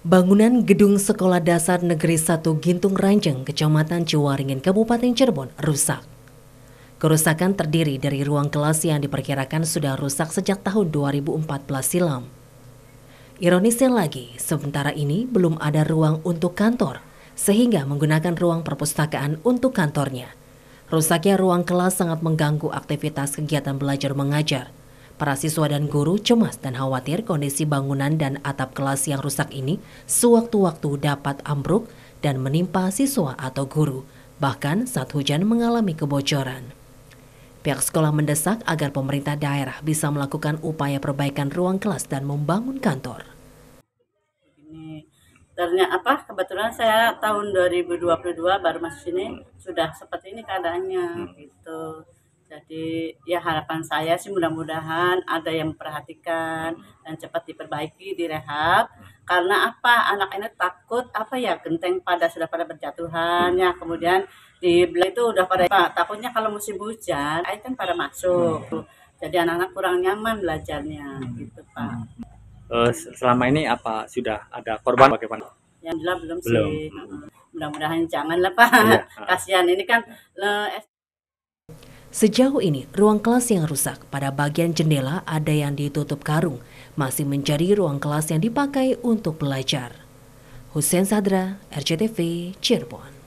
Bangunan gedung Sekolah Dasar Negeri 1 Gintung Ranjeng, Kecamatan Ciwaringin, Kabupaten Cirebon, rusak. Kerusakan terdiri dari ruang kelas yang diperkirakan sudah rusak sejak tahun 2014 silam. Ironisnya lagi, sementara ini belum ada ruang untuk kantor, sehingga menggunakan ruang perpustakaan untuk kantornya. Rusaknya ruang kelas sangat mengganggu aktivitas kegiatan belajar mengajar – Para siswa dan guru cemas dan khawatir kondisi bangunan dan atap kelas yang rusak ini sewaktu-waktu dapat ambruk dan menimpa siswa atau guru, bahkan saat hujan mengalami kebocoran. Pihak sekolah mendesak agar pemerintah daerah bisa melakukan upaya perbaikan ruang kelas dan membangun kantor. ternyata apa kebetulan saya tahun 2022 baru masuk sini sudah seperti ini keadaannya hmm. gitu. Jadi ya harapan saya sih mudah-mudahan ada yang memperhatikan dan cepat diperbaiki, direhab. Karena apa? Anak ini takut apa ya genteng pada sudah pada berjatuhan ya. Kemudian di belah itu udah pada apa? Takutnya kalau musim hujan, air kan pada masuk. Hmm. Jadi anak-anak kurang nyaman belajarnya hmm. gitu Pak. Hmm. Eh, selama ini apa sudah ada korban bagaimana? Yang belum, belum. sih. Mudah-mudahan jangan lepas. Pak. Iya. Kasihan ini kan le, Sejauh ini, ruang kelas yang rusak pada bagian jendela ada yang ditutup karung, masih menjadi ruang kelas yang dipakai untuk belajar. Hussein Sadra, RCTV, Cirebon.